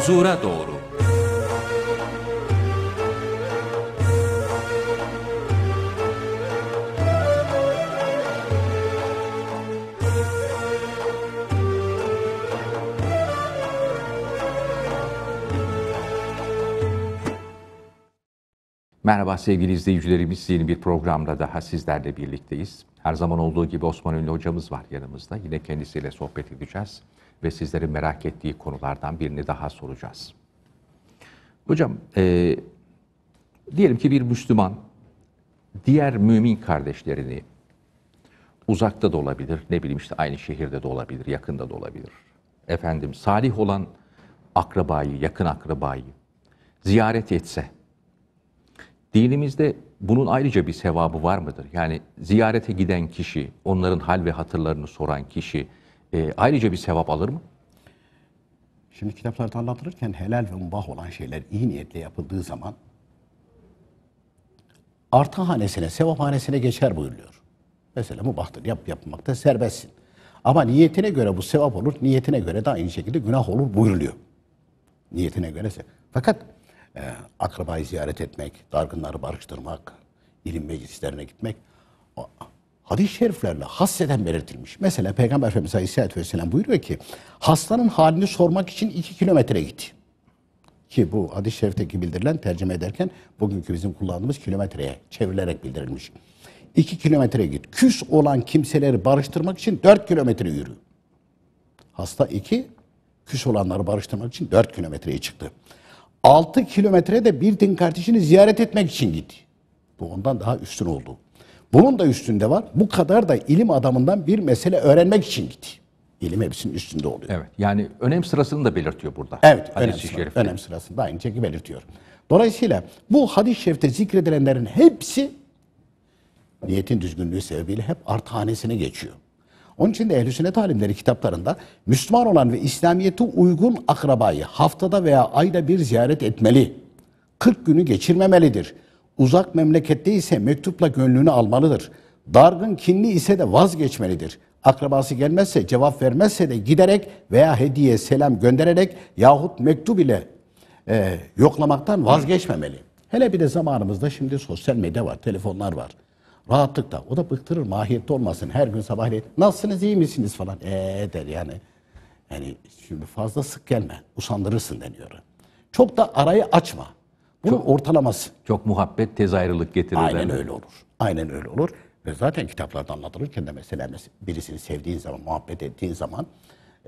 huzura doğru. Merhaba sevgili izleyicilerimiz. Yeni bir programda daha sizlerle birlikteyiz. Her zaman olduğu gibi Osman Ünlü hocamız var yanımızda. Yine kendisiyle sohbet edeceğiz ve sizlerin merak ettiği konulardan birini daha soracağız. Hocam, e, diyelim ki bir Müslüman diğer mümin kardeşlerini uzakta da olabilir, ne bileyim işte aynı şehirde de olabilir, yakında da olabilir. Efendim salih olan akrabayı, yakın akrabayı ziyaret etse, dinimizde bunun ayrıca bir sevabı var mıdır? Yani ziyarete giden kişi, onların hal ve hatırlarını soran kişi, e, ayrıca bir sevap alır mı? Şimdi kitaplarda anlatılırken helal ve mubah olan şeyler iyi niyetle yapıldığı zaman artı hanesine, sevap hanesine geçer buyuruluyor. Mesela mubahtır, yap yapmakta serbestsin. Ama niyetine göre bu sevap olur, niyetine göre de aynı şekilde günah olur buyuruluyor. Niyetine göre ise. Fakat e, akrabayı ziyaret etmek, dargınları barıştırmak, ilim meclislerine gitmek hadis-i şeriflerle hasseden belirtilmiş. Mesela Peygamber Efendimiz Aleyhisselatü Vesselam buyuruyor ki hastanın halini sormak için iki kilometre git. Ki bu hadis-i şerifteki bildirilen tercüme ederken bugünkü bizim kullandığımız kilometreye çevrilerek bildirilmiş. İki kilometre git. Küs olan kimseleri barıştırmak için dört kilometre yürü. Hasta iki, küs olanları barıştırmak için dört kilometreye çıktı. Altı kilometre de bir din kardeşini ziyaret etmek için gitti. Bu ondan daha üstün oldu. Bunun da üstünde var. Bu kadar da ilim adamından bir mesele öğrenmek için gitti. İlim hepsinin üstünde oluyor. Evet. Yani önem sırasını da belirtiyor burada. Evet. önem, şerifte. önem sırasını da aynı şekilde belirtiyor. Dolayısıyla bu hadis-i şerifte zikredilenlerin hepsi niyetin düzgünlüğü sebebiyle hep artanesine geçiyor. Onun için de Ehl-i Sünnet alimleri kitaplarında Müslüman olan ve İslamiyet'e uygun akrabayı haftada veya ayda bir ziyaret etmeli. 40 günü geçirmemelidir. Uzak memlekette ise mektupla gönlünü almalıdır. Dargın kinli ise de vazgeçmelidir. Akrabası gelmezse, cevap vermezse de giderek veya hediye selam göndererek yahut mektup ile e, yoklamaktan vazgeçmemeli. Hele bir de zamanımızda şimdi sosyal medya var, telefonlar var. Rahatlıkla. O da bıktırır mahiyette olmasın. Her gün sabahleyin nasılsınız, iyi misiniz falan. Eee der yani. Yani şimdi fazla sık gelme, usandırırsın deniyor. Çok da arayı açma. Bunu çok, ortalaması. Çok muhabbet tez ayrılık getirir. Aynen mi? öyle olur. Aynen öyle olur. Ve zaten kitaplarda anlatılırken de mesela birisini sevdiğin zaman, muhabbet ettiğin zaman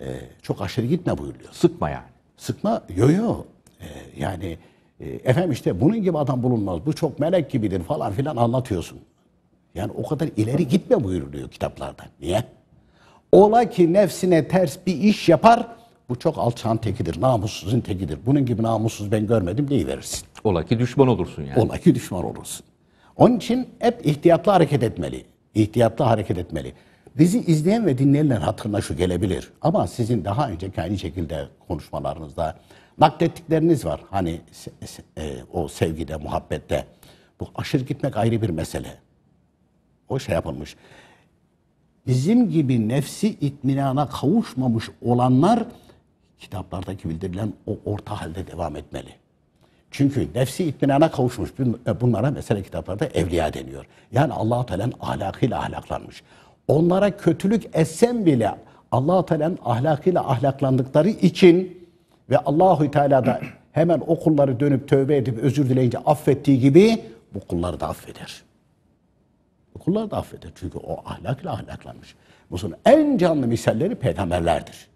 e, çok aşırı gitme buyuruyor. Sıkma yani. Sıkma, yo yo. E, yani e, efendim işte bunun gibi adam bulunmaz, bu çok melek gibidir falan filan anlatıyorsun. Yani o kadar ileri gitme buyuruluyor kitaplarda. Niye? Ola ki nefsine ters bir iş yapar, bu çok alçağın tekidir, namussuzun tekidir. Bunun gibi namussuz ben görmedim diye verirsin. Ola ki düşman olursun yani. Ola ki düşman olursun. Onun için hep ihtiyatlı hareket etmeli. İhtiyatlı hareket etmeli. Bizi izleyen ve dinleyenler hatırına şu gelebilir. Ama sizin daha önce aynı şekilde konuşmalarınızda naklettikleriniz var. Hani e, o sevgide, muhabbette. Bu aşırı gitmek ayrı bir mesele. O şey yapılmış. Bizim gibi nefsi itminana kavuşmamış olanlar kitaplardaki bildirilen o orta halde devam etmeli. Çünkü nefsi itminana kavuşmuş e, bunlara mesela kitaplarda evliya deniyor. Yani Allah-u Teala'nın ahlakıyla ahlaklanmış. Onlara kötülük etsem bile Allah-u Teala'nın ahlakıyla ahlaklandıkları için ve Allahü Teala da hemen o kulları dönüp tövbe edip özür dileyince affettiği gibi bu kulları da affeder. Bu kulları da affeder. Çünkü o ahlakla ahlaklanmış. Bunun en canlı misalleri peygamberlerdir.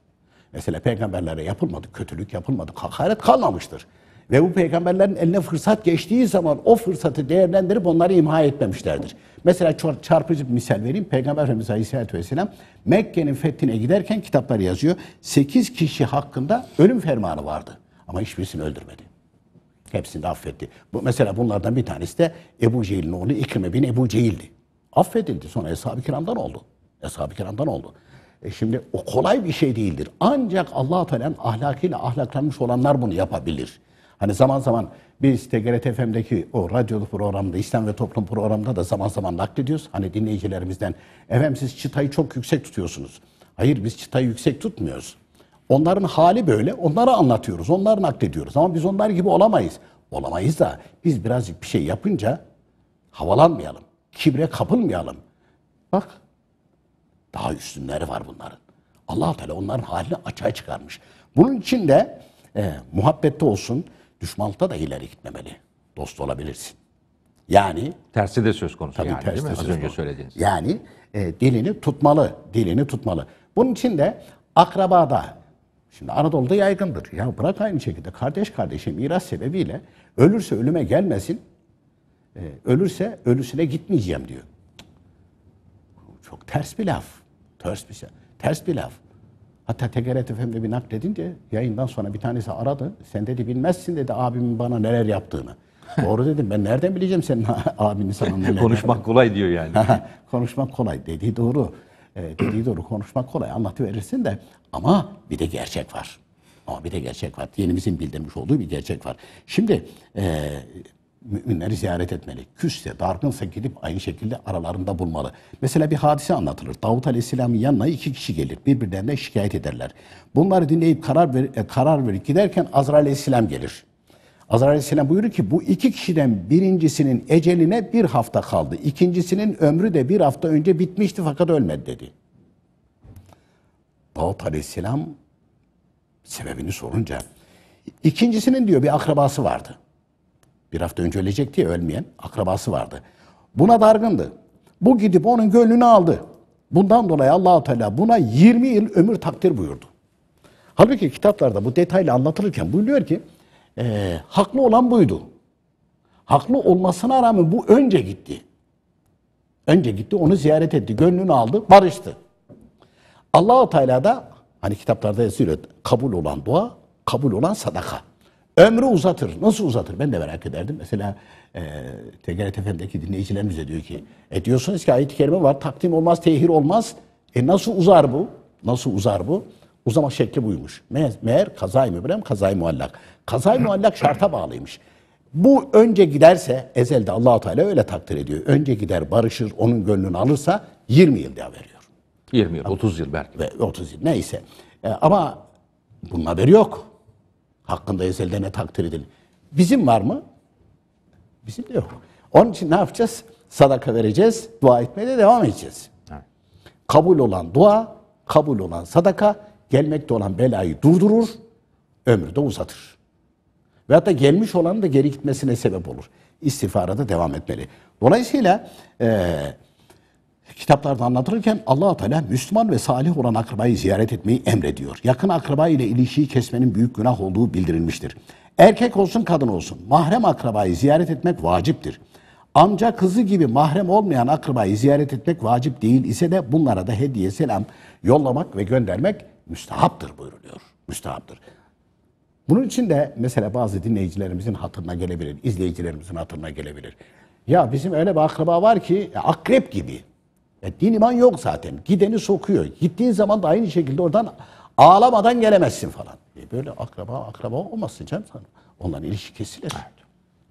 Mesela peygamberlere yapılmadı, kötülük yapılmadı, hakaret kalmamıştır. Ve bu peygamberlerin eline fırsat geçtiği zaman o fırsatı değerlendirip onları imha etmemişlerdir. Mesela çarpıcı bir misal vereyim. Peygamber Efendimiz Aleyhisselatü Vesselam Mekke'nin fethine giderken kitaplar yazıyor. 8 kişi hakkında ölüm fermanı vardı. Ama hiçbirisini öldürmedi. Hepsini de affetti. Bu, mesela bunlardan bir tanesi de Ebu Cehil'in oğlu İkrime bin Ebu Cehil'di. Affedildi. Sonra Eshab-ı Kiram'dan oldu. Eshab-ı Kiram'dan oldu. E şimdi o kolay bir şey değildir. Ancak allah Teala'nın ahlakıyla ahlaklanmış olanlar bunu yapabilir. Hani zaman zaman biz TGRT FM'deki o radyolu programda, İslam ve Toplum programında da zaman zaman naklediyoruz. Hani dinleyicilerimizden, efendim siz çıtayı çok yüksek tutuyorsunuz. Hayır biz çıtayı yüksek tutmuyoruz. Onların hali böyle, onlara anlatıyoruz, onları naklediyoruz. Ama biz onlar gibi olamayız. Olamayız da biz birazcık bir şey yapınca havalanmayalım, kibre kapılmayalım. Bak, daha üstünleri var bunların. allah Teala onların halini açığa çıkarmış. Bunun için de e, muhabbette olsun, Düşmanlıkta da ileri gitmemeli. Dost olabilirsin. Yani tersi de söz konusu tabii yani tersi değil mi? Az önce söylediğiniz. Yani e, dilini tutmalı, dilini tutmalı. Bunun için de akrabada Şimdi Anadolu'da yaygındır. Ya bırak aynı şekilde kardeş kardeşe miras sebebiyle ölürse ölüme gelmesin, e, ölürse ölüsüne gitmeyeceğim diyor. Çok ters bir laf. Ters bir, şey, ters bir laf. Hatta TGRT FM'de bir nakledince yayından sonra bir tanesi aradı. Sen dedi bilmezsin dedi abimin bana neler yaptığını. Doğru dedim ben nereden bileceğim senin abini sana neler Konuşmak kolay diyor yani. konuşmak kolay dediği doğru. Ee, dediği doğru konuşmak kolay anlatıverirsin de ama bir de gerçek var. Ama bir de gerçek var. Yenimizin bildirmiş olduğu bir gerçek var. Şimdi e, müminleri ziyaret etmeli. Küsse, dargınsa gidip aynı şekilde aralarında bulmalı. Mesela bir hadise anlatılır. Davut Aleyhisselam'ın yanına iki kişi gelir. Birbirlerine şikayet ederler. Bunları dinleyip karar, ver, e, karar verip giderken Azrail Aleyhisselam gelir. Azrail Aleyhisselam buyurur ki bu iki kişiden birincisinin eceline bir hafta kaldı. İkincisinin ömrü de bir hafta önce bitmişti fakat ölmedi dedi. Davut Aleyhisselam sebebini sorunca ikincisinin diyor bir akrabası vardı. Bir hafta önce ölecek diye ölmeyen akrabası vardı. Buna dargındı. Bu gidip onun gönlünü aldı. Bundan dolayı Allahu Teala buna 20 yıl ömür takdir buyurdu. Halbuki kitaplarda bu detaylı anlatılırken buyuruyor ki e, haklı olan buydu. Haklı olmasına rağmen bu önce gitti. Önce gitti onu ziyaret etti, gönlünü aldı, barıştı. Allahu Teala da hani kitaplarda yazıyor kabul olan dua, kabul olan sadaka. Ömrü uzatır. Nasıl uzatır? Ben de merak ederdim. Mesela e, TGRT FM'deki dinleyicilerimiz de diyor ki e diyorsunuz ki ayet-i kerime var takdim olmaz, tehir olmaz. E nasıl uzar bu? Nasıl uzar bu? Uzama şekli buymuş. Meğer, meğer kazay mübrem, kazay muallak. Kazay muallak şarta bağlıymış. Bu önce giderse, ezelde allah Teala öyle takdir ediyor. Önce gider barışır, onun gönlünü alırsa 20 yıl daha veriyor. 20 yıl, 30 yıl belki. Ve 30 yıl neyse. E, ama bunun haberi yok. Hakkında ezelde ne takdir edildi? Bizim var mı? Bizim de yok. Onun için ne yapacağız? Sadaka vereceğiz, dua etmeye de devam edeceğiz. Evet. Kabul olan dua, kabul olan sadaka, gelmekte olan belayı durdurur, ömrü de uzatır. Ve hatta gelmiş olan da geri gitmesine sebep olur. İstifara da devam etmeli. Dolayısıyla e, kitaplarda anlatırken allah Teala Müslüman ve salih olan akrabayı ziyaret etmeyi emrediyor. Yakın akraba ile ilişiyi kesmenin büyük günah olduğu bildirilmiştir. Erkek olsun kadın olsun mahrem akrabayı ziyaret etmek vaciptir. Amca kızı gibi mahrem olmayan akrabayı ziyaret etmek vacip değil ise de bunlara da hediye selam yollamak ve göndermek müstahaptır buyuruluyor. Müstahaptır. Bunun için de mesela bazı dinleyicilerimizin hatırına gelebilir, izleyicilerimizin hatırına gelebilir. Ya bizim öyle bir akraba var ki akrep gibi. Ya din iman yok zaten. Gideni sokuyor. Gittiğin zaman da aynı şekilde oradan ağlamadan gelemezsin falan. E böyle akraba akraba olmasın canım sana. Onların ilişki kesilir. Evet.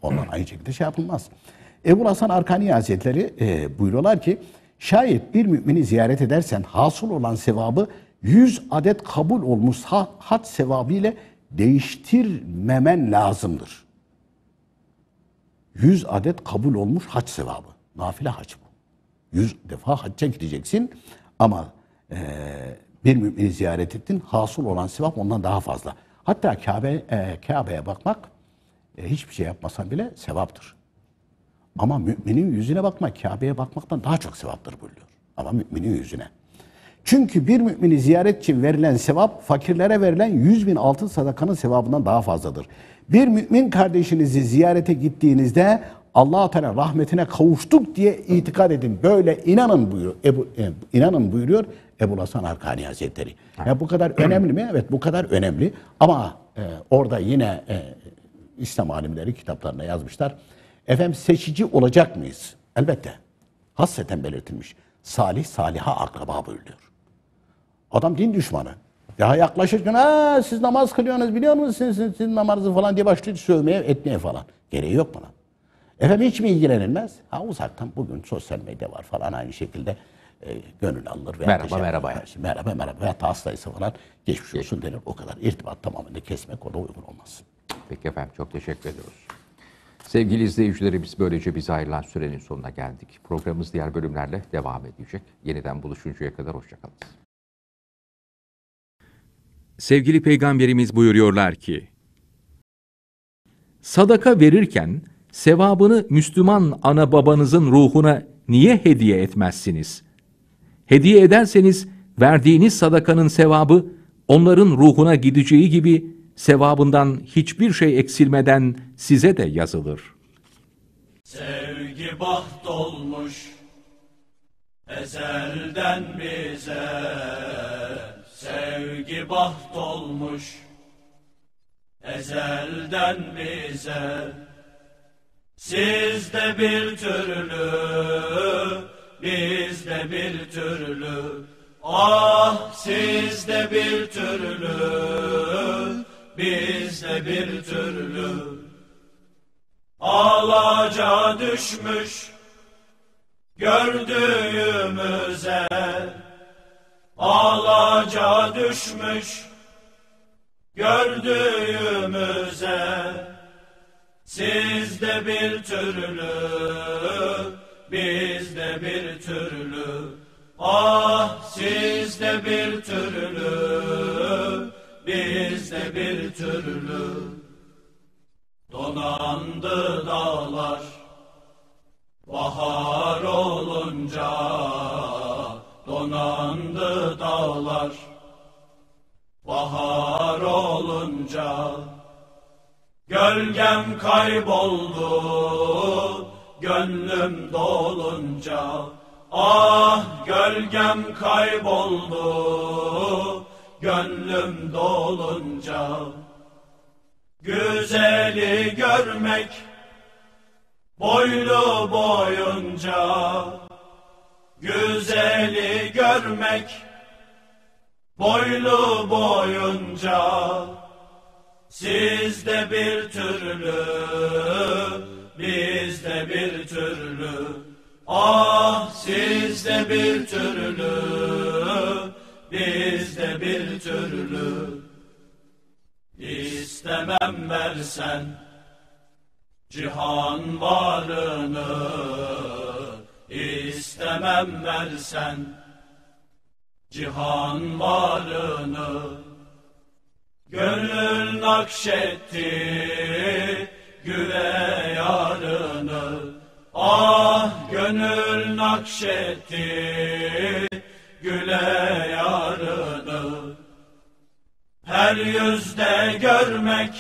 Ondan aynı şekilde şey yapılmaz. Ebu Hasan Arkani Hazretleri e, buyuruyorlar ki şayet bir mümini ziyaret edersen hasıl olan sevabı 100 adet kabul olmuş hat sevabı ile değiştirmemen lazımdır. 100 adet kabul olmuş haç sevabı. Nafile haç bu. Yüz defa hacca gideceksin ama e, bir mümini ziyaret ettin. Hasıl olan sevap ondan daha fazla. Hatta Kabe, e, Kabe'ye bakmak e, hiçbir şey yapmasan bile sevaptır. Ama müminin yüzüne bakmak Kabe'ye bakmaktan daha çok sevaptır buyuruyor. Ama müminin yüzüne. Çünkü bir mümini ziyaret için verilen sevap fakirlere verilen yüz bin altın sadakanın sevabından daha fazladır. Bir mümin kardeşinizi ziyarete gittiğinizde allah Teala rahmetine kavuştuk diye itikad edin. Böyle inanın buyuruyor. Ebu, e, inanın buyuruyor Ebu Hasan Arkani Hazretleri. Ya bu kadar önemli mi? Evet bu kadar önemli. Ama e, orada yine e, İslam alimleri kitaplarına yazmışlar. Efem seçici olacak mıyız? Elbette. Hasseten belirtilmiş. Salih saliha akraba buyuruyor. Adam din düşmanı. Ya yaklaşırken ha siz namaz kılıyorsunuz biliyor musunuz? Siz, siz, siz namazı falan diye başlıyor sövmeye etmeye falan. Gereği yok bana. Efendim hiç mi ilgilenilmez? Ha uzaktan bugün sosyal medya var falan aynı şekilde e, gönül alınır. Veya merhaba merhaba. Yani. Merhaba merhaba veya hastaysa falan geçmiş olsun denir. O kadar irtibat tamamını kesmek ona uygun olmaz. Peki efendim çok teşekkür ediyoruz. Sevgili izleyicilerimiz böylece biz ayrılan sürenin sonuna geldik. Programımız diğer bölümlerle devam edecek. Yeniden buluşuncaya kadar hoşçakalın. Sevgili Peygamberimiz buyuruyorlar ki, Sadaka verirken sevabını Müslüman ana babanızın ruhuna niye hediye etmezsiniz? Hediye ederseniz verdiğiniz sadakanın sevabı onların ruhuna gideceği gibi sevabından hiçbir şey eksilmeden size de yazılır. Sevgi baht olmuş ezelden bize sevgi baht olmuş ezelden bize siz de bir türlü, biz de bir türlü. Ah siz de bir türlü, biz de bir türlü. Alaca düşmüş gördüğümüze, alaca düşmüş gördüğümüze. Siz de bir türlü, biz de bir türlü. Ah siz de bir türlü, biz de bir türlü. Donandı dağlar, Gölgem kayboldu gönlüm dolunca Ah gölgem kayboldu gönlüm dolunca Güzeli görmek boylu boyunca Güzeli görmek boylu boyunca siz de bir türlü, biz de bir türlü. Ah siz de bir türlü, biz de bir türlü. İstemem versen cihan varını, istemem versen cihan varını. Gönül nakşetti güle yarını Ah gönül nakşetti güle yarını Her yüzde görmek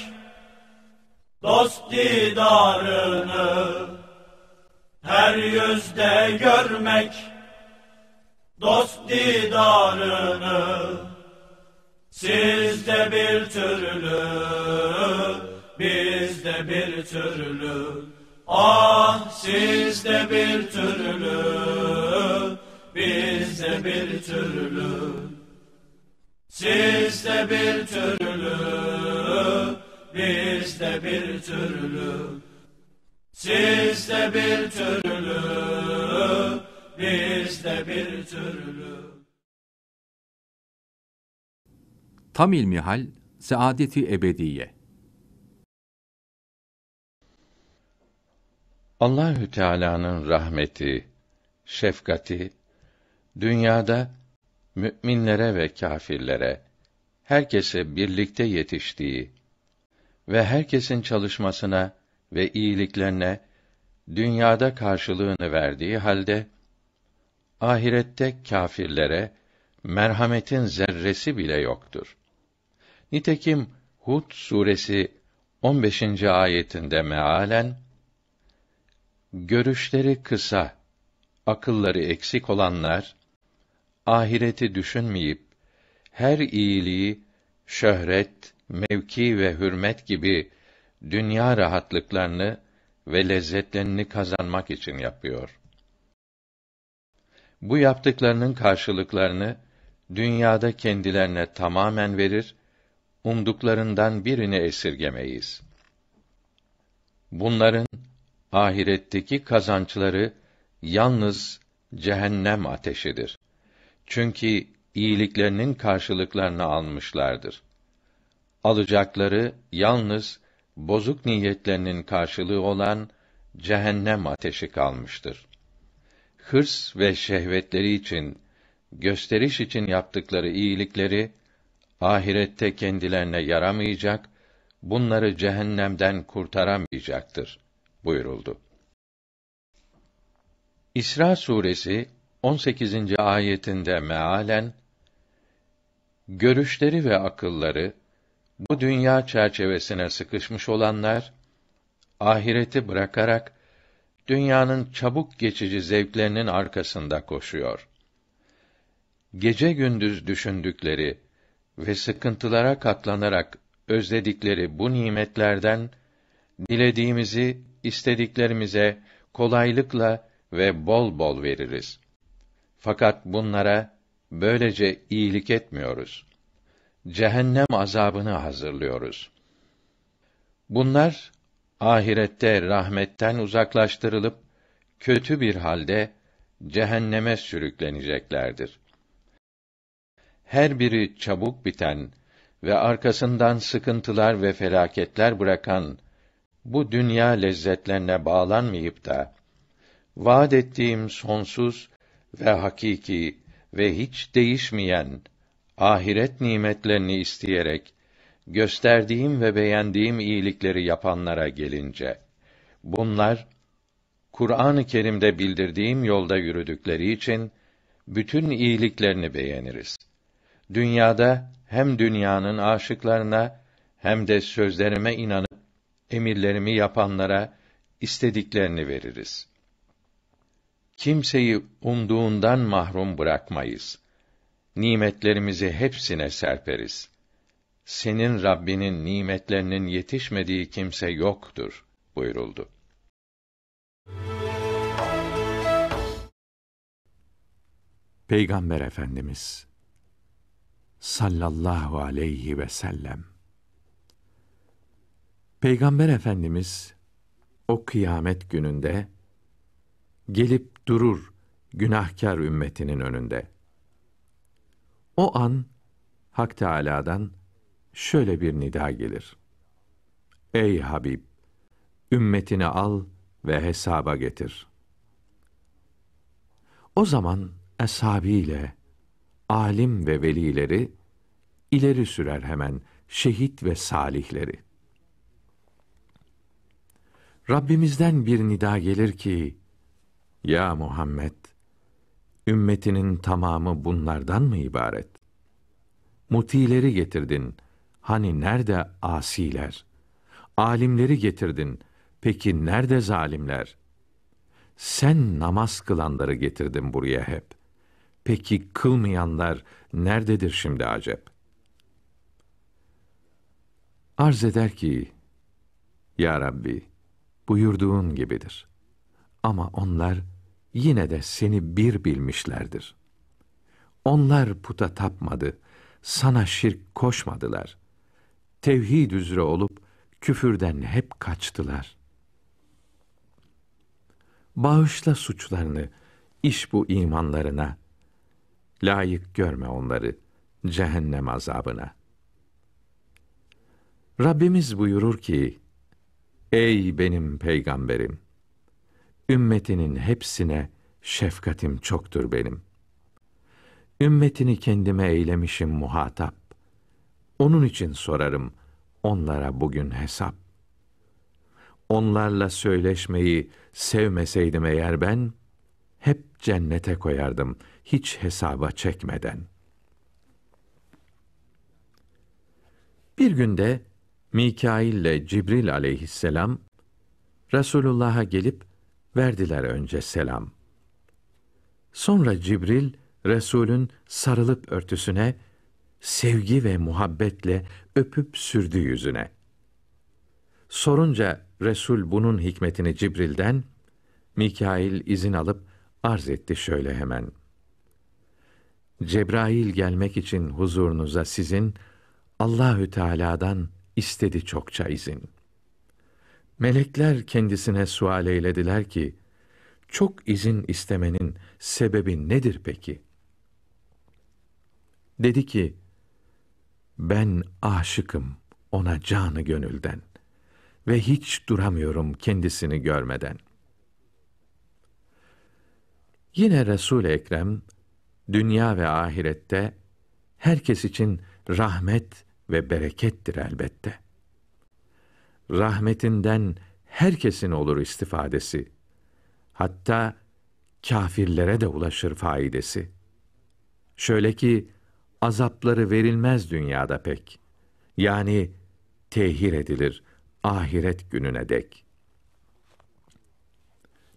dost didarını Her yüzde görmek dost didarını siz de bir türlü, biz de bir türlü. Ah siz de bir türlü, biz de bir türlü. Siz de bir türlü, biz de bir türlü. Siz de bir türlü, biz de bir türlü. Tam ilmihal, saadeti ebediye. Allahü Teala'nın rahmeti, şefkati dünyada müminlere ve kafirlere herkese birlikte yetiştiği ve herkesin çalışmasına ve iyiliklerine dünyada karşılığını verdiği halde ahirette kâfirlere merhametin zerresi bile yoktur. Nitekim Hud suresi 15. ayetinde mealen görüşleri kısa, akılları eksik olanlar ahireti düşünmeyip her iyiliği şöhret, mevki ve hürmet gibi dünya rahatlıklarını ve lezzetlerini kazanmak için yapıyor. Bu yaptıklarının karşılıklarını dünyada kendilerine tamamen verir umduklarından birini esirgemeyiz. Bunların ahiretteki kazançları yalnız cehennem ateşidir. Çünkü iyiliklerinin karşılıklarını almışlardır. Alacakları yalnız bozuk niyetlerinin karşılığı olan cehennem ateşi kalmıştır. Hırs ve şehvetleri için, gösteriş için yaptıkları iyilikleri ahirette kendilerine yaramayacak, bunları cehennemden kurtaramayacaktır buyuruldu. İsra suresi 18. ayetinde mealen görüşleri ve akılları bu dünya çerçevesine sıkışmış olanlar ahireti bırakarak dünyanın çabuk geçici zevklerinin arkasında koşuyor. Gece gündüz düşündükleri ve sıkıntılara katlanarak özledikleri bu nimetlerden dilediğimizi istediklerimize kolaylıkla ve bol bol veririz. Fakat bunlara böylece iyilik etmiyoruz. Cehennem azabını hazırlıyoruz. Bunlar ahirette rahmetten uzaklaştırılıp kötü bir halde cehenneme sürükleneceklerdir her biri çabuk biten ve arkasından sıkıntılar ve felaketler bırakan bu dünya lezzetlerine bağlanmayıp da vaad ettiğim sonsuz ve hakiki ve hiç değişmeyen ahiret nimetlerini isteyerek gösterdiğim ve beğendiğim iyilikleri yapanlara gelince bunlar Kur'an-ı Kerim'de bildirdiğim yolda yürüdükleri için bütün iyiliklerini beğeniriz dünyada hem dünyanın aşıklarına hem de sözlerime inanıp emirlerimi yapanlara istediklerini veririz. Kimseyi umduğundan mahrum bırakmayız. Nimetlerimizi hepsine serperiz. Senin Rabbinin nimetlerinin yetişmediği kimse yoktur buyuruldu. Peygamber Efendimiz sallallahu aleyhi ve sellem. Peygamber Efendimiz o kıyamet gününde gelip durur günahkar ümmetinin önünde. O an Hak Teâlâ'dan şöyle bir nida gelir. Ey Habib! Ümmetini al ve hesaba getir. O zaman eshabiyle, alim ve velileri ileri sürer hemen şehit ve salihleri. Rabbimizden bir nida gelir ki ya Muhammed ümmetinin tamamı bunlardan mı ibaret? Mutileri getirdin. Hani nerede asiler? Alimleri getirdin. Peki nerede zalimler? Sen namaz kılanları getirdin buraya hep.'' Peki kılmayanlar nerededir şimdi acep? Arz eder ki, Ya Rabbi, buyurduğun gibidir. Ama onlar yine de seni bir bilmişlerdir. Onlar puta tapmadı, sana şirk koşmadılar. Tevhid üzere olup küfürden hep kaçtılar. Bağışla suçlarını, iş bu imanlarına.'' Layık görme onları cehennem azabına. Rabbimiz buyurur ki: Ey benim peygamberim, ümmetinin hepsine şefkatim çoktur benim. Ümmetini kendime eylemişim muhatap. Onun için sorarım onlara bugün hesap. Onlarla söyleşmeyi sevmeseydim eğer ben hep cennete koyardım.'' hiç hesaba çekmeden. Bir günde Mikail ile Cibril aleyhisselam Resulullah'a gelip verdiler önce selam. Sonra Cibril Resul'ün sarılıp örtüsüne sevgi ve muhabbetle öpüp sürdü yüzüne. Sorunca Resul bunun hikmetini Cibril'den Mikail izin alıp arz etti şöyle hemen.'' Cebrail gelmek için huzurunuza sizin Allahü Teala'dan istedi çokça izin. Melekler kendisine sual eylediler ki, çok izin istemenin sebebi nedir peki? Dedi ki, ben aşıkım ona canı gönülden ve hiç duramıyorum kendisini görmeden. Yine Resul Ekrem dünya ve ahirette herkes için rahmet ve berekettir elbette. Rahmetinden herkesin olur istifadesi. Hatta kâfirlere de ulaşır faidesi. Şöyle ki azapları verilmez dünyada pek. Yani tehir edilir ahiret gününe dek.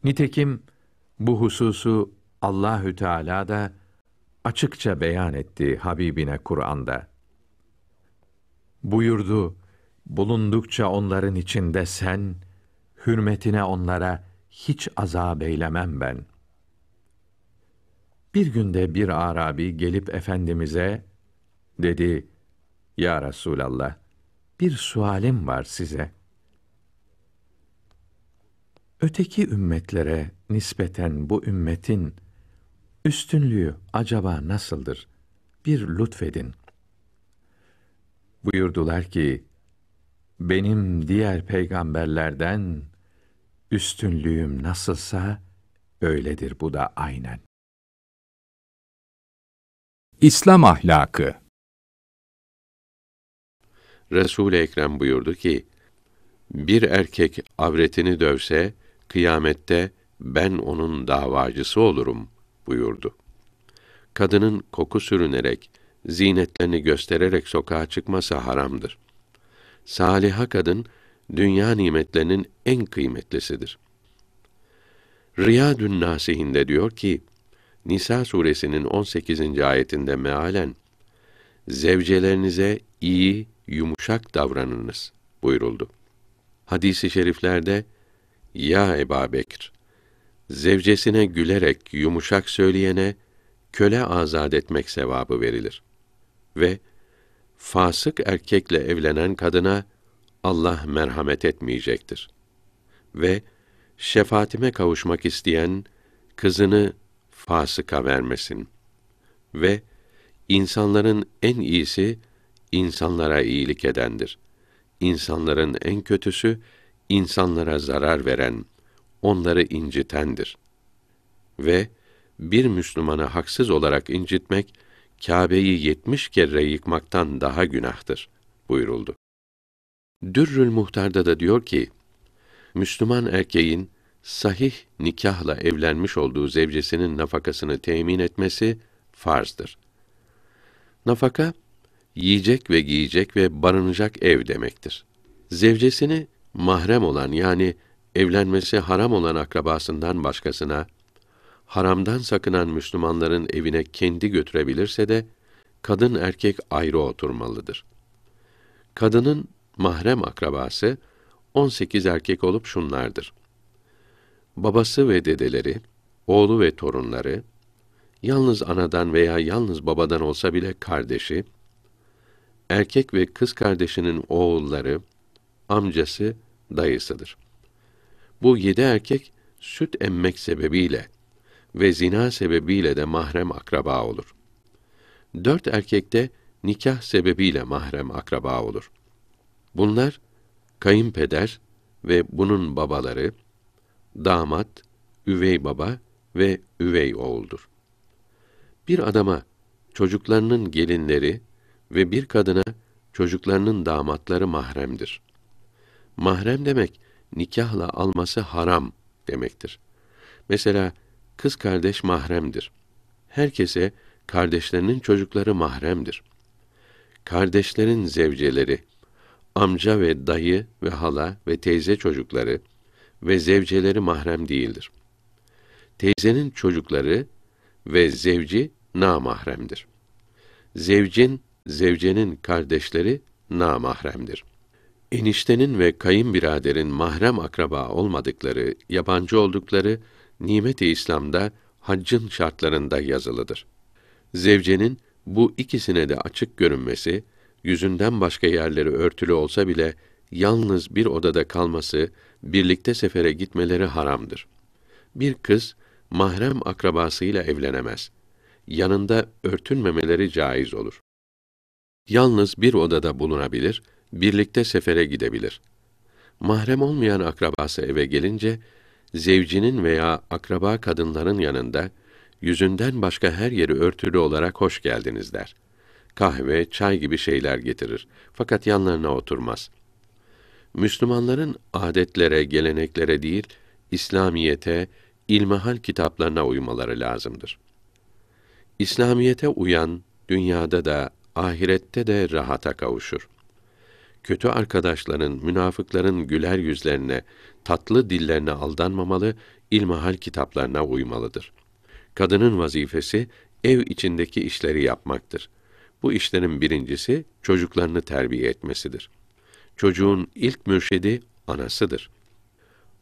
Nitekim bu hususu Allahü Teala da açıkça beyan etti Habibine Kur'an'da. Buyurdu, bulundukça onların içinde sen, hürmetine onlara hiç azab eylemem ben. Bir günde bir Arabi gelip Efendimiz'e, dedi, Ya Resûlallah, bir sualim var size. Öteki ümmetlere nispeten bu ümmetin, Üstünlüğü acaba nasıldır? Bir lütfedin. Buyurdular ki, benim diğer peygamberlerden üstünlüğüm nasılsa öyledir bu da aynen. İslam ahlakı Resul Ekrem buyurdu ki: Bir erkek avretini dövse kıyamette ben onun davacısı olurum.'' buyurdu. Kadının koku sürünerek, zinetlerini göstererek sokağa çıkması haramdır. Saliha kadın, dünya nimetlerinin en kıymetlisidir. Riyadün Nasihinde diyor ki, Nisa suresinin 18. ayetinde mealen, zevcelerinize iyi, yumuşak davranınız buyuruldu. Hadisi şeriflerde, Ya Eba Bekir, zevcesine gülerek yumuşak söyleyene köle azad etmek sevabı verilir. Ve fasık erkekle evlenen kadına Allah merhamet etmeyecektir. Ve şefaatime kavuşmak isteyen kızını fasıka vermesin. Ve insanların en iyisi insanlara iyilik edendir. İnsanların en kötüsü insanlara zarar veren.'' onları incitendir. Ve bir Müslümanı haksız olarak incitmek, Kâbe'yi yetmiş kere yıkmaktan daha günahtır buyuruldu. Dürrül Muhtar'da da diyor ki, Müslüman erkeğin sahih nikahla evlenmiş olduğu zevcesinin nafakasını temin etmesi farzdır. Nafaka, yiyecek ve giyecek ve barınacak ev demektir. Zevcesini mahrem olan yani evlenmesi haram olan akrabasından başkasına, haramdan sakınan Müslümanların evine kendi götürebilirse de, kadın erkek ayrı oturmalıdır. Kadının mahrem akrabası, 18 erkek olup şunlardır. Babası ve dedeleri, oğlu ve torunları, yalnız anadan veya yalnız babadan olsa bile kardeşi, erkek ve kız kardeşinin oğulları, amcası, dayısıdır.'' Bu yedi erkek süt emmek sebebiyle ve zina sebebiyle de mahrem akraba olur. Dört erkek de nikah sebebiyle mahrem akraba olur. Bunlar kayınpeder ve bunun babaları, damat, üvey baba ve üvey oğuldur. Bir adama çocuklarının gelinleri ve bir kadına çocuklarının damatları mahremdir. Mahrem demek nikahla alması haram demektir. Mesela kız kardeş mahremdir. Herkese kardeşlerinin çocukları mahremdir. Kardeşlerin zevceleri, amca ve dayı ve hala ve teyze çocukları ve zevceleri mahrem değildir. Teyzenin çocukları ve zevci namahremdir. Zevcin, zevcenin kardeşleri namahremdir. Eniştenin ve kayınbiraderin mahrem akraba olmadıkları, yabancı oldukları nimet-i İslam'da haccın şartlarında yazılıdır. Zevcenin bu ikisine de açık görünmesi, yüzünden başka yerleri örtülü olsa bile yalnız bir odada kalması, birlikte sefere gitmeleri haramdır. Bir kız mahrem akrabasıyla evlenemez. Yanında örtünmemeleri caiz olur. Yalnız bir odada bulunabilir birlikte sefere gidebilir. Mahrem olmayan akrabası eve gelince, zevcinin veya akraba kadınların yanında, yüzünden başka her yeri örtülü olarak hoş geldiniz der. Kahve, çay gibi şeyler getirir. Fakat yanlarına oturmaz. Müslümanların adetlere, geleneklere değil, İslamiyete, ilmihal kitaplarına uymaları lazımdır. İslamiyete uyan dünyada da ahirette de rahata kavuşur kötü arkadaşların, münafıkların güler yüzlerine, tatlı dillerine aldanmamalı, ilmihal kitaplarına uymalıdır. Kadının vazifesi ev içindeki işleri yapmaktır. Bu işlerin birincisi çocuklarını terbiye etmesidir. Çocuğun ilk mürşidi anasıdır.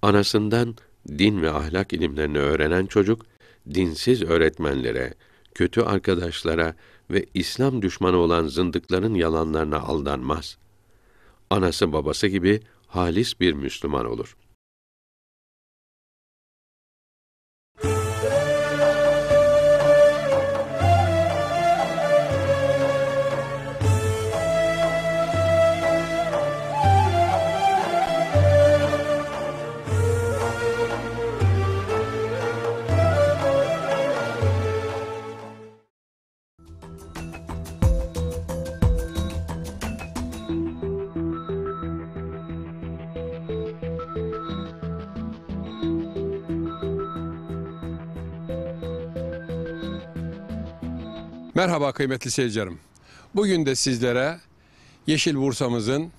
Anasından din ve ahlak ilimlerini öğrenen çocuk dinsiz öğretmenlere, kötü arkadaşlara ve İslam düşmanı olan zındıkların yalanlarına aldanmaz.'' anası babası gibi halis bir Müslüman olur.'' Merhaba kıymetli seyircilerim. Bugün de sizlere Yeşil Bursa'mızın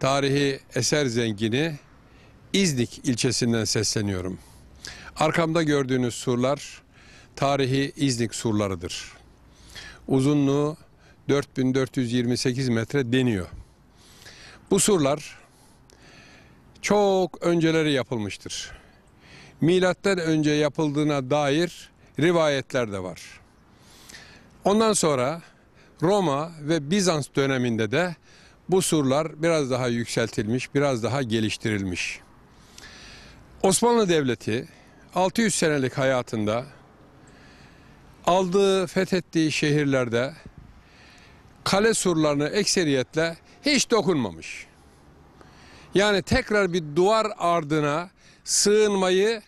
tarihi eser zengini İznik ilçesinden sesleniyorum. Arkamda gördüğünüz surlar tarihi İznik surlarıdır. Uzunluğu 4428 metre deniyor. Bu surlar çok önceleri yapılmıştır. Milattan önce yapıldığına dair rivayetler de var. Ondan sonra Roma ve Bizans döneminde de bu surlar biraz daha yükseltilmiş, biraz daha geliştirilmiş. Osmanlı Devleti 600 senelik hayatında aldığı, fethettiği şehirlerde kale surlarını ekseriyetle hiç dokunmamış. Yani tekrar bir duvar ardına sığınmayı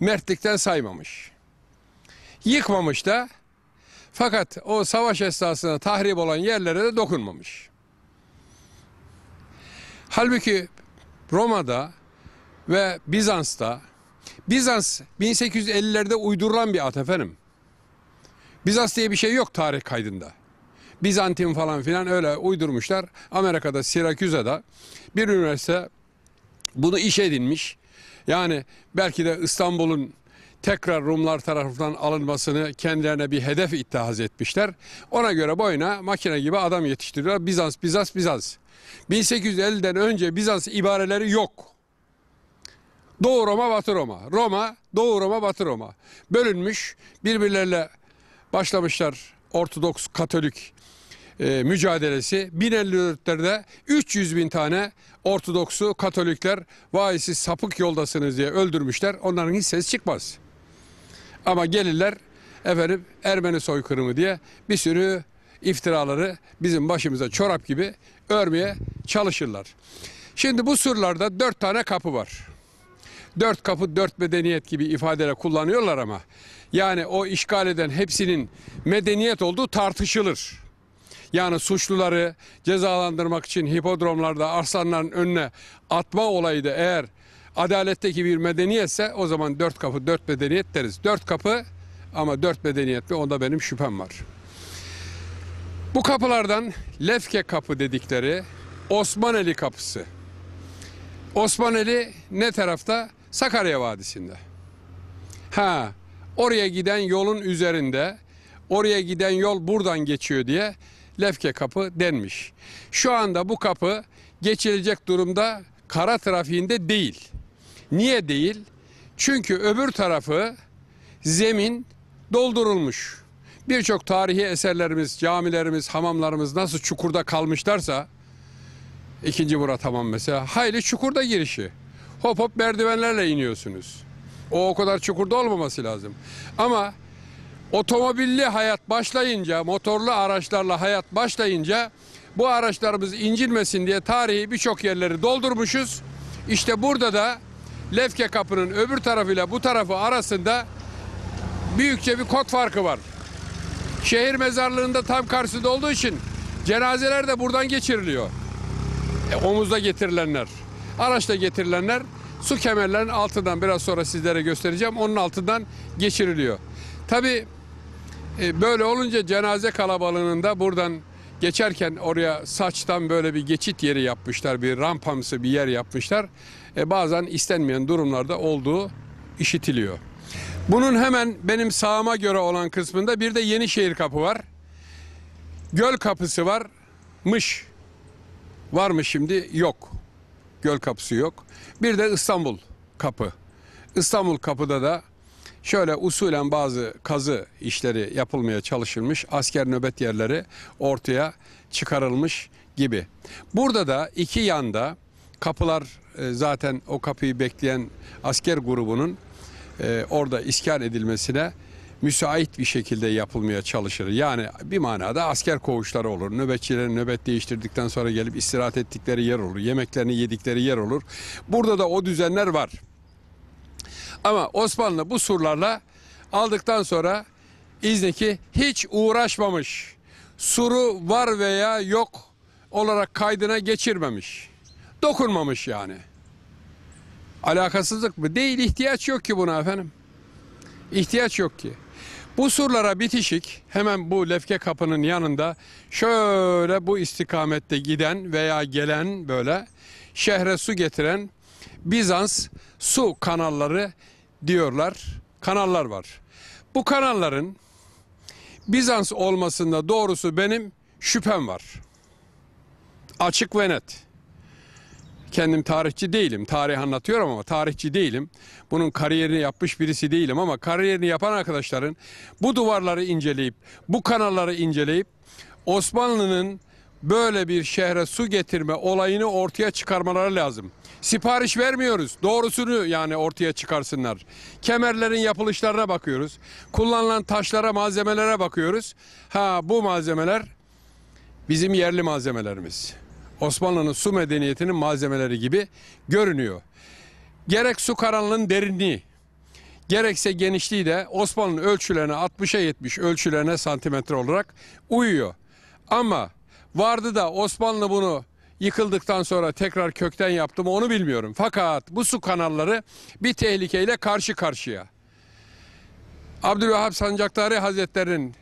mertlikten saymamış. Yıkmamış da fakat o savaş esnasında tahrip olan yerlere de dokunmamış. Halbuki Roma'da ve Bizans'ta Bizans 1850'lerde uydurulan bir at efendim. Bizans diye bir şey yok tarih kaydında. Bizantin falan filan öyle uydurmuşlar. Amerika'da Siraküza'da bir üniversite bunu iş edinmiş. Yani belki de İstanbul'un tekrar Rumlar tarafından alınmasını kendilerine bir hedef ittihaz etmişler. Ona göre boyuna makine gibi adam yetiştiriyorlar. Bizans, Bizans, Bizans. 1850'den önce Bizans ibareleri yok. Doğu Roma, Batı Roma. Roma, Doğu Roma, Batı Roma. Bölünmüş, birbirlerine başlamışlar Ortodoks, Katolik e, mücadelesi. 1054'lerde 300 bin tane Ortodoksu, Katolikler vaisi sapık yoldasınız diye öldürmüşler. Onların hiç ses çıkmaz. Ama gelirler efendim Ermeni soykırımı diye bir sürü iftiraları bizim başımıza çorap gibi örmeye çalışırlar. Şimdi bu surlarda dört tane kapı var. Dört kapı dört medeniyet gibi ifadeler kullanıyorlar ama yani o işgal eden hepsinin medeniyet olduğu tartışılır. Yani suçluları cezalandırmak için hipodromlarda arslanların önüne atma olayı da eğer Adaletteki bir medeniyetse o zaman dört kapı dört medeniyet deriz. Dört kapı ama dört medeniyet mi onda benim şüphem var. Bu kapılardan Lefke kapı dedikleri Osmaneli kapısı. Osmaneli ne tarafta? Sakarya Vadisi'nde. Ha, oraya giden yolun üzerinde, oraya giden yol buradan geçiyor diye Lefke kapı denmiş. Şu anda bu kapı geçilecek durumda kara trafiğinde değil. Niye değil? Çünkü öbür tarafı zemin doldurulmuş. Birçok tarihi eserlerimiz, camilerimiz, hamamlarımız nasıl çukurda kalmışlarsa, ikinci Murat Hamam mesela, hayli çukurda girişi. Hop hop merdivenlerle iniyorsunuz. O o kadar çukurda olmaması lazım. Ama otomobilli hayat başlayınca, motorlu araçlarla hayat başlayınca bu araçlarımız incilmesin diye tarihi birçok yerleri doldurmuşuz. İşte burada da Lefke kapının öbür tarafıyla bu tarafı arasında büyükçe bir kot farkı var. Şehir mezarlığında tam karşısında olduğu için cenazeler de buradan geçiriliyor. E, omuzda getirilenler, araçta getirilenler su kemerlerin altından biraz sonra sizlere göstereceğim. Onun altından geçiriliyor. Tabii e, böyle olunca cenaze kalabalığının da buradan geçerken oraya saçtan böyle bir geçit yeri yapmışlar. Bir rampamsı bir yer yapmışlar e, bazen istenmeyen durumlarda olduğu işitiliyor. Bunun hemen benim sağıma göre olan kısmında bir de Yenişehir kapı var. Göl kapısı var. Mış. Var mı şimdi? Yok. Göl kapısı yok. Bir de İstanbul kapı. İstanbul kapıda da şöyle usulen bazı kazı işleri yapılmaya çalışılmış. Asker nöbet yerleri ortaya çıkarılmış gibi. Burada da iki yanda Kapılar e, zaten o kapıyı bekleyen asker grubunun e, orada iskan edilmesine müsait bir şekilde yapılmaya çalışır. Yani bir manada asker koğuşları olur. Nöbetçilerin nöbet değiştirdikten sonra gelip istirahat ettikleri yer olur. Yemeklerini yedikleri yer olur. Burada da o düzenler var. Ama Osmanlı bu surlarla aldıktan sonra İznik'i hiç uğraşmamış. Suru var veya yok olarak kaydına geçirmemiş dokunmamış yani. Alakasızlık mı? Değil ihtiyaç yok ki buna efendim. İhtiyaç yok ki. Bu surlara bitişik hemen bu lefke kapının yanında şöyle bu istikamette giden veya gelen böyle şehre su getiren Bizans su kanalları diyorlar. Kanallar var. Bu kanalların Bizans olmasında doğrusu benim şüphem var. Açık ve net. Kendim tarihçi değilim. Tarih anlatıyorum ama tarihçi değilim. Bunun kariyerini yapmış birisi değilim ama kariyerini yapan arkadaşların bu duvarları inceleyip, bu kanalları inceleyip Osmanlı'nın böyle bir şehre su getirme olayını ortaya çıkarmaları lazım. Sipariş vermiyoruz. Doğrusunu yani ortaya çıkarsınlar. Kemerlerin yapılışlarına bakıyoruz. Kullanılan taşlara, malzemelere bakıyoruz. Ha bu malzemeler bizim yerli malzemelerimiz. Osmanlı'nın su medeniyetinin malzemeleri gibi görünüyor. Gerek su karanlığın derinliği, gerekse genişliği de Osmanlı'nın ölçülerine 60'a 70 ölçülerine santimetre olarak uyuyor. Ama vardı da Osmanlı bunu yıkıldıktan sonra tekrar kökten yaptı mı onu bilmiyorum. Fakat bu su kanalları bir tehlikeyle karşı karşıya. Abdülvahap Sancaktarı Hazretleri'nin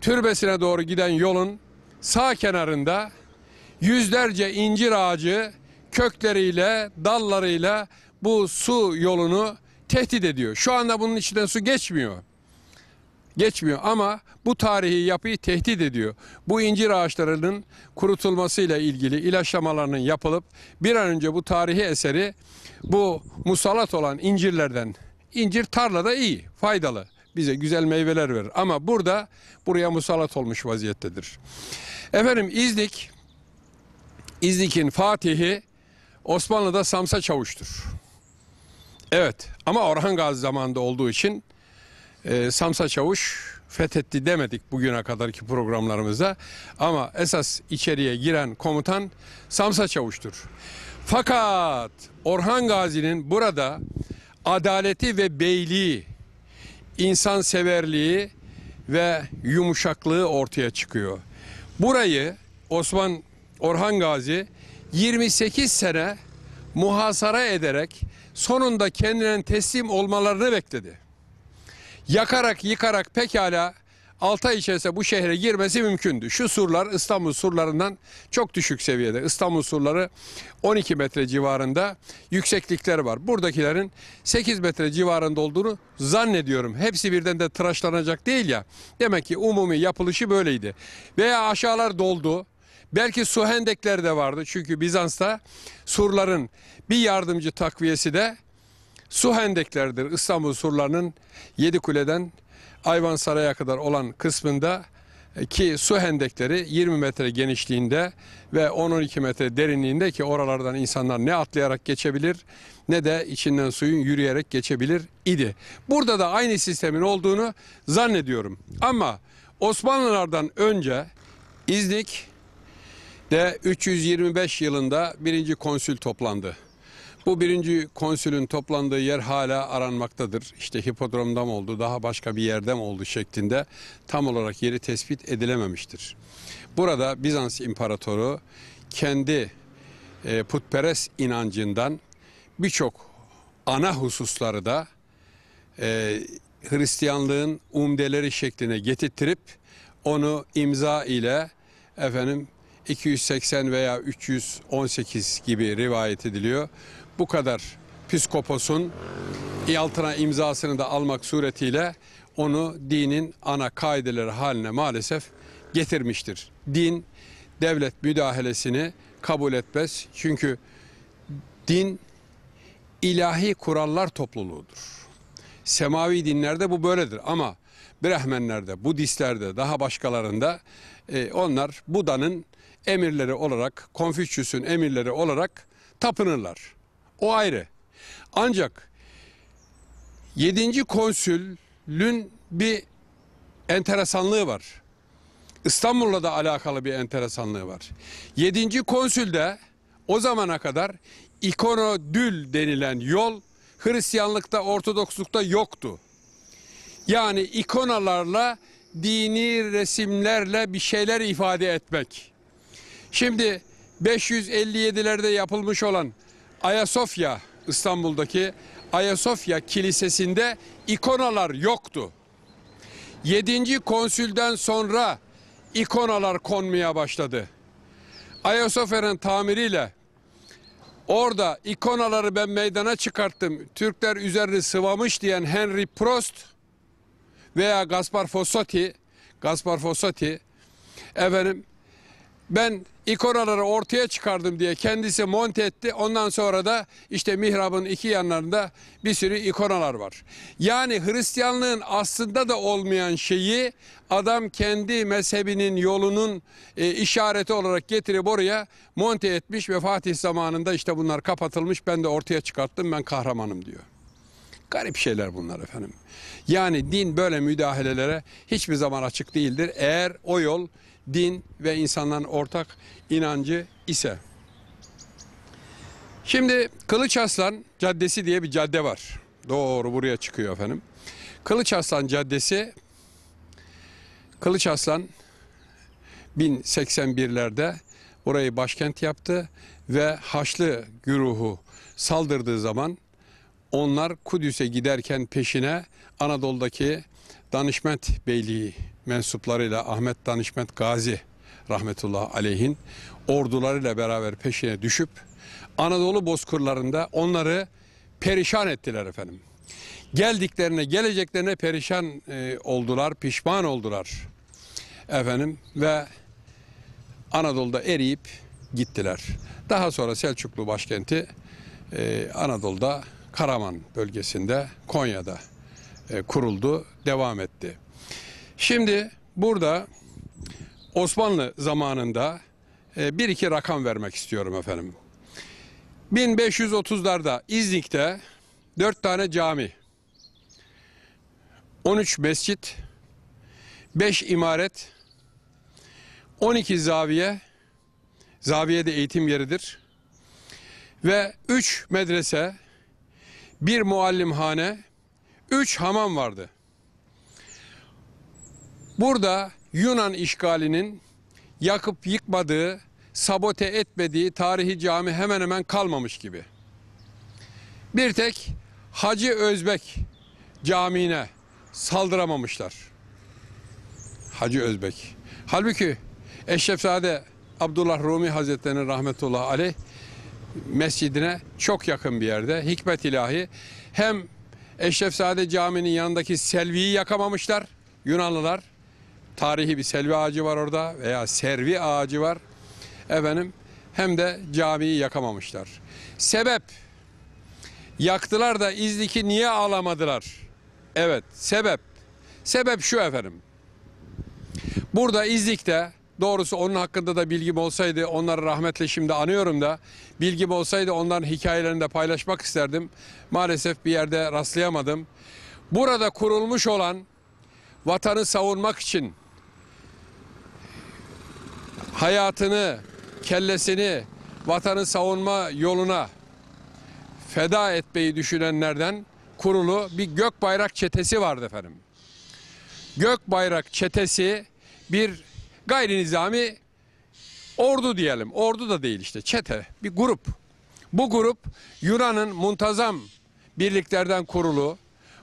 türbesine doğru giden yolun sağ kenarında yüzlerce incir ağacı kökleriyle, dallarıyla bu su yolunu tehdit ediyor. Şu anda bunun içinden su geçmiyor. Geçmiyor ama bu tarihi yapıyı tehdit ediyor. Bu incir ağaçlarının kurutulmasıyla ilgili ilaçlamalarının yapılıp bir an önce bu tarihi eseri bu musallat olan incirlerden incir tarlada iyi, faydalı. Bize güzel meyveler verir ama burada buraya musallat olmuş vaziyettedir. Efendim İznik İzdik'in fatihi Osmanlı'da Samsa Çavuş'tur. Evet ama Orhan Gazi zamanında olduğu için e, Samsa Çavuş fethetti demedik bugüne kadarki programlarımızda. Ama esas içeriye giren komutan Samsa Çavuş'tur. Fakat Orhan Gazi'nin burada adaleti ve beyliği, insanseverliği ve yumuşaklığı ortaya çıkıyor. Burayı Osman Orhan Gazi 28 sene muhasara ederek sonunda kendilerine teslim olmalarını bekledi. Yakarak yıkarak pekala 6 ay içerisinde bu şehre girmesi mümkündü. Şu surlar İstanbul surlarından çok düşük seviyede. İstanbul surları 12 metre civarında yükseklikler var. Buradakilerin 8 metre civarında olduğunu zannediyorum. Hepsi birden de tıraşlanacak değil ya. Demek ki umumi yapılışı böyleydi. Veya aşağılar doldu. Belki su Suhendekler de vardı. Çünkü Bizans'ta surların bir yardımcı takviyesi de su Suhendeklerdir. İstanbul surlarının yedi kuleden Ayvansaray'a kadar olan kısmında e, ki su hendekleri 20 metre genişliğinde ve 10-12 metre derinliğinde ki oralardan insanlar ne atlayarak geçebilir ne de içinden suyun yürüyerek geçebilir idi. Burada da aynı sistemin olduğunu zannediyorum. Ama Osmanlılardan önce İznik, de 325 yılında birinci konsül toplandı. Bu birinci konsülün toplandığı yer hala aranmaktadır. İşte hipodromda mı oldu, daha başka bir yerde mi oldu şeklinde tam olarak yeri tespit edilememiştir. Burada Bizans İmparatoru kendi e, putperest inancından birçok ana hususları da e, Hristiyanlığın umdeleri şekline getirttirip onu imza ile efendim 280 veya 318 gibi rivayet ediliyor. Bu kadar piskoposun altına imzasını da almak suretiyle onu dinin ana kaideleri haline maalesef getirmiştir. Din devlet müdahalesini kabul etmez. Çünkü din ilahi kurallar topluluğudur. Semavi dinlerde bu böyledir ama Brehmenlerde, Budistlerde, daha başkalarında e, onlar Buda'nın emirleri olarak, Konfüçyüs'ün emirleri olarak tapınırlar. O ayrı. Ancak 7. konsülün bir enteresanlığı var. İstanbul'la da alakalı bir enteresanlığı var. 7. konsülde o zamana kadar ikonodül denilen yol Hristiyanlıkta, Ortodokslukta yoktu. Yani ikonalarla, dini resimlerle bir şeyler ifade etmek. Şimdi 557'lerde yapılmış olan Ayasofya İstanbul'daki Ayasofya Kilisesi'nde ikonalar yoktu. 7. konsülden sonra ikonalar konmaya başladı. Ayasofya'nın tamiriyle orada ikonaları ben meydana çıkarttım. Türkler üzerine sıvamış diyen Henry Prost veya Gaspar Fossati, Gaspar Fossati efendim ben ikonaları ortaya çıkardım diye kendisi monte etti. Ondan sonra da işte mihrabın iki yanlarında bir sürü ikonalar var. Yani Hristiyanlığın aslında da olmayan şeyi adam kendi mezhebinin yolunun e, işareti olarak getirip oraya monte etmiş ve Fatih zamanında işte bunlar kapatılmış. Ben de ortaya çıkarttım ben kahramanım diyor. Garip şeyler bunlar efendim. Yani din böyle müdahalelere hiçbir zaman açık değildir. Eğer o yol din ve insanların ortak inancı ise. Şimdi Kılıç Aslan Caddesi diye bir cadde var. Doğru buraya çıkıyor efendim. Kılıç Aslan Caddesi Kılıç Aslan 1081'lerde orayı başkent yaptı ve Haçlı güruhu saldırdığı zaman onlar Kudüs'e giderken peşine Anadolu'daki Danışmet Beyliği mensuplarıyla Ahmet Danışmet Gazi rahmetullahi aleyhin ordularıyla beraber peşine düşüp Anadolu bozkırlarında onları perişan ettiler efendim. Geldiklerine, geleceklerine perişan e, oldular, pişman oldular efendim ve Anadolu'da eriyip gittiler. Daha sonra Selçuklu başkenti e, Anadolu'da Karaman bölgesinde Konya'da e, kuruldu, devam etti. Şimdi burada Osmanlı zamanında e, bir iki rakam vermek istiyorum efendim. 1530'larda İznik'te dört tane cami, 13 mescit, 5 imaret, 12 zaviye, zaviye de eğitim yeridir ve 3 medrese, bir muallimhane, 3 hamam vardı. Burada Yunan işgalinin yakıp yıkmadığı, sabote etmediği tarihi cami hemen hemen kalmamış gibi. Bir tek Hacı Özbek Camii'ne saldıramamışlar. Hacı Özbek. Halbuki Eşrefzade Abdullah Rumi Hazretleri'nin rahmetullahi aleyh mescidine çok yakın bir yerde. Hikmet ilahi hem Eşrefzade caminin yanındaki Selvi'yi yakamamışlar Yunanlılar tarihi bir selvi ağacı var orada veya servi ağacı var. Efendim hem de camiyi yakamamışlar. Sebep yaktılar da İznik'i niye alamadılar? Evet sebep. Sebep şu efendim. Burada İznik'te doğrusu onun hakkında da bilgim olsaydı onları rahmetle şimdi anıyorum da bilgim olsaydı onların hikayelerini de paylaşmak isterdim. Maalesef bir yerde rastlayamadım. Burada kurulmuş olan vatanı savunmak için hayatını, kellesini vatanı savunma yoluna feda etmeyi düşünenlerden kurulu bir gök bayrak çetesi vardı efendim. Gök bayrak çetesi bir gayri nizami ordu diyelim. Ordu da değil işte çete bir grup. Bu grup Yunan'ın muntazam birliklerden kurulu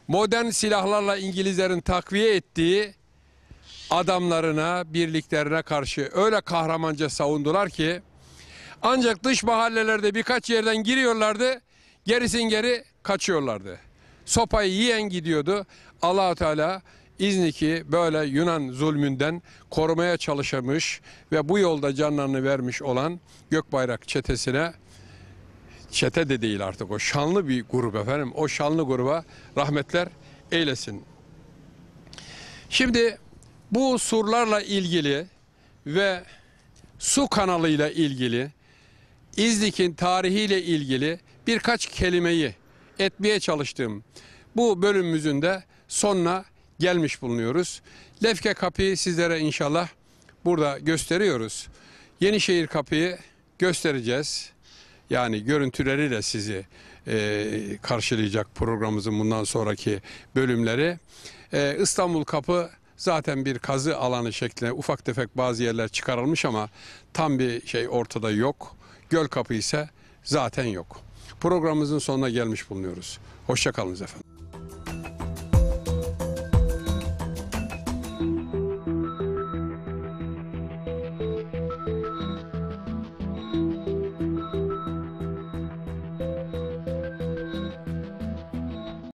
modern silahlarla İngilizlerin takviye ettiği adamlarına, birliklerine karşı öyle kahramanca savundular ki ancak dış mahallelerde birkaç yerden giriyorlardı, gerisin geri kaçıyorlardı. Sopayı yiyen gidiyordu. Allahu Teala İznik'i böyle Yunan zulmünden korumaya çalışamış ve bu yolda canlarını vermiş olan Gökbayrak çetesine çete de değil artık o şanlı bir grup efendim. O şanlı gruba rahmetler eylesin. Şimdi bu surlarla ilgili ve su kanalıyla ilgili, İzdik'in tarihiyle ilgili birkaç kelimeyi etmeye çalıştığım bu bölümümüzün de sonuna gelmiş bulunuyoruz. Lefke kapıyı sizlere inşallah burada gösteriyoruz. Yenişehir kapıyı göstereceğiz. Yani görüntüleriyle sizi e, karşılayacak programımızın bundan sonraki bölümleri. E, İstanbul kapı Zaten bir kazı alanı şeklinde ufak tefek bazı yerler çıkarılmış ama tam bir şey ortada yok. Göl kapı ise zaten yok. Programımızın sonuna gelmiş bulunuyoruz. Hoşçakalınız efendim.